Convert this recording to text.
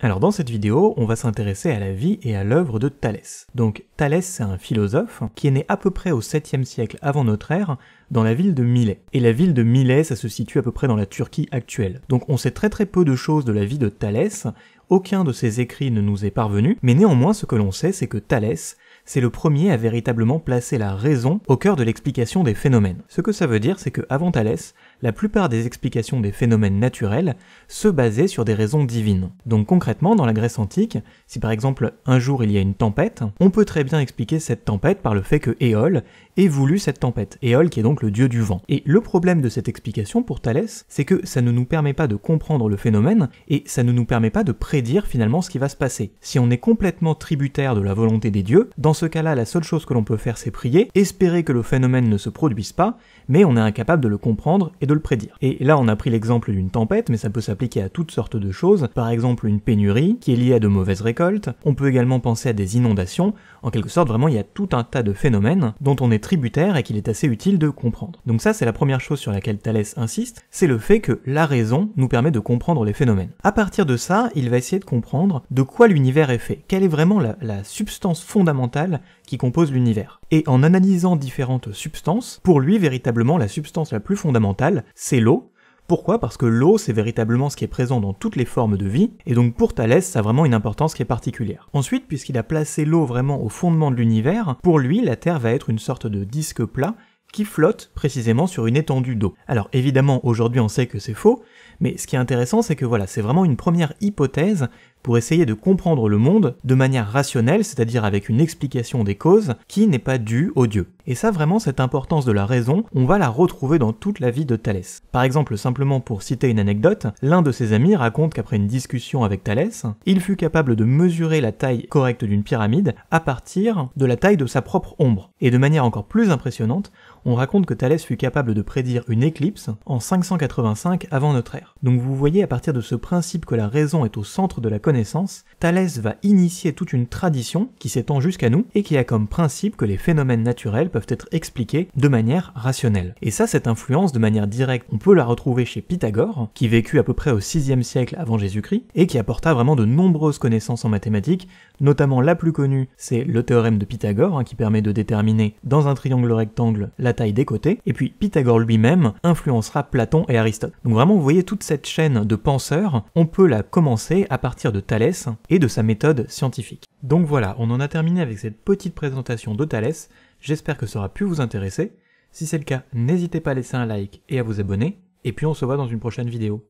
Alors dans cette vidéo, on va s'intéresser à la vie et à l'œuvre de Thalès. Donc Thalès, c'est un philosophe qui est né à peu près au 7e siècle avant notre ère, dans la ville de Milet. Et la ville de Milet, ça se situe à peu près dans la Turquie actuelle. Donc on sait très très peu de choses de la vie de Thalès, aucun de ses écrits ne nous est parvenu, mais néanmoins ce que l'on sait c'est que Thalès, c'est le premier à véritablement placer la raison au cœur de l'explication des phénomènes. Ce que ça veut dire c'est que avant Thalès, la plupart des explications des phénomènes naturels se basaient sur des raisons divines. Donc concrètement, dans la Grèce antique, si par exemple un jour il y a une tempête, on peut très bien expliquer cette tempête par le fait que Éole ait voulu cette tempête, Éole qui est donc le dieu du vent. Et le problème de cette explication pour Thalès, c'est que ça ne nous permet pas de comprendre le phénomène et ça ne nous permet pas de prédire prédire finalement ce qui va se passer. Si on est complètement tributaire de la volonté des dieux, dans ce cas-là, la seule chose que l'on peut faire, c'est prier, espérer que le phénomène ne se produise pas, mais on est incapable de le comprendre et de le prédire. Et là, on a pris l'exemple d'une tempête, mais ça peut s'appliquer à toutes sortes de choses, par exemple une pénurie qui est liée à de mauvaises récoltes, on peut également penser à des inondations, en quelque sorte, vraiment, il y a tout un tas de phénomènes dont on est tributaire et qu'il est assez utile de comprendre. Donc ça, c'est la première chose sur laquelle Thalès insiste, c'est le fait que la raison nous permet de comprendre les phénomènes. À partir de ça, il va essayer de comprendre de quoi l'univers est fait, quelle est vraiment la, la substance fondamentale qui compose l'univers. Et en analysant différentes substances, pour lui véritablement la substance la plus fondamentale, c'est l'eau, pourquoi Parce que l'eau, c'est véritablement ce qui est présent dans toutes les formes de vie, et donc pour Thalès, ça a vraiment une importance qui est particulière. Ensuite, puisqu'il a placé l'eau vraiment au fondement de l'univers, pour lui, la Terre va être une sorte de disque plat qui flotte précisément sur une étendue d'eau. Alors évidemment, aujourd'hui on sait que c'est faux, mais ce qui est intéressant, c'est que voilà, c'est vraiment une première hypothèse pour essayer de comprendre le monde de manière rationnelle, c'est-à-dire avec une explication des causes qui n'est pas due aux dieux. Et ça vraiment cette importance de la raison, on va la retrouver dans toute la vie de Thalès. Par exemple, simplement pour citer une anecdote, l'un de ses amis raconte qu'après une discussion avec Thalès, il fut capable de mesurer la taille correcte d'une pyramide à partir de la taille de sa propre ombre. Et de manière encore plus impressionnante, on raconte que Thalès fut capable de prédire une éclipse en 585 avant notre ère. Donc vous voyez à partir de ce principe que la raison est au centre de la connaissance, Thalès va initier toute une tradition qui s'étend jusqu'à nous et qui a comme principe que les phénomènes naturels peuvent être expliqués de manière rationnelle. Et ça, cette influence de manière directe, on peut la retrouver chez Pythagore, qui vécut à peu près au 6e siècle avant Jésus-Christ et qui apporta vraiment de nombreuses connaissances en mathématiques, notamment la plus connue, c'est le théorème de Pythagore, hein, qui permet de déterminer dans un triangle rectangle la taille des côtés, et puis Pythagore lui-même influencera Platon et Aristote. Donc vraiment, vous voyez toute cette chaîne de penseurs, on peut la commencer à partir de Thalès et de sa méthode scientifique. Donc voilà, on en a terminé avec cette petite présentation de Thalès, j'espère que ça aura pu vous intéresser. Si c'est le cas, n'hésitez pas à laisser un like et à vous abonner, et puis on se voit dans une prochaine vidéo.